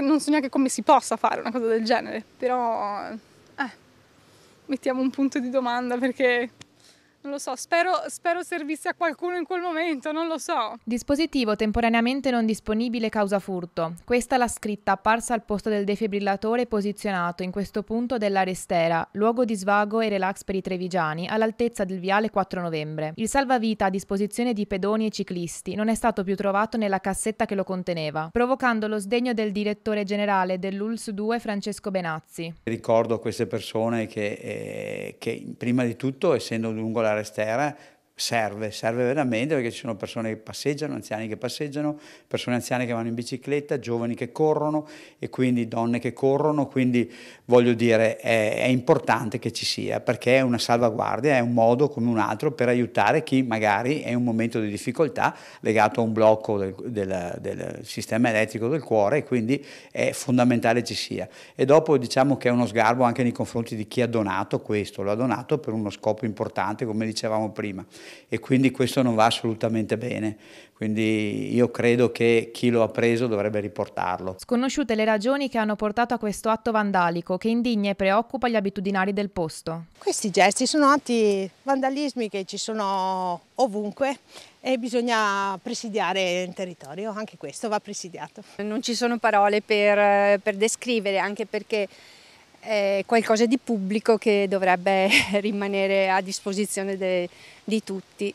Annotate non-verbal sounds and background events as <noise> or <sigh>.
Non so neanche come si possa fare una cosa del genere, però eh, mettiamo un punto di domanda perché non lo so, spero, spero, servisse a qualcuno in quel momento, non lo so. Dispositivo temporaneamente non disponibile causa furto. Questa la scritta apparsa al posto del defibrillatore posizionato in questo punto dell'arestera, luogo di svago e relax per i trevigiani, all'altezza del viale 4 novembre. Il salvavita a disposizione di pedoni e ciclisti non è stato più trovato nella cassetta che lo conteneva, provocando lo sdegno del direttore generale dell'ULS 2 Francesco Benazzi. Ricordo a queste persone che, eh, che prima di tutto, essendo lungo la la Restera serve, serve veramente perché ci sono persone che passeggiano, anziani che passeggiano, persone anziane che vanno in bicicletta, giovani che corrono e quindi donne che corrono, quindi voglio dire è, è importante che ci sia perché è una salvaguardia, è un modo come un altro per aiutare chi magari è in un momento di difficoltà legato a un blocco del, del, del sistema elettrico del cuore e quindi è fondamentale ci sia. E dopo diciamo che è uno sgarbo anche nei confronti di chi ha donato questo, lo ha donato per uno scopo importante come dicevamo prima e quindi questo non va assolutamente bene. Quindi io credo che chi lo ha preso dovrebbe riportarlo. Sconosciute le ragioni che hanno portato a questo atto vandalico che indigna e preoccupa gli abitudinari del posto. Questi gesti sono atti vandalismi che ci sono ovunque e bisogna presidiare il territorio, anche questo va presidiato. Non ci sono parole per, per descrivere, anche perché è qualcosa di pubblico che dovrebbe <laughs> rimanere a disposizione de, di tutti.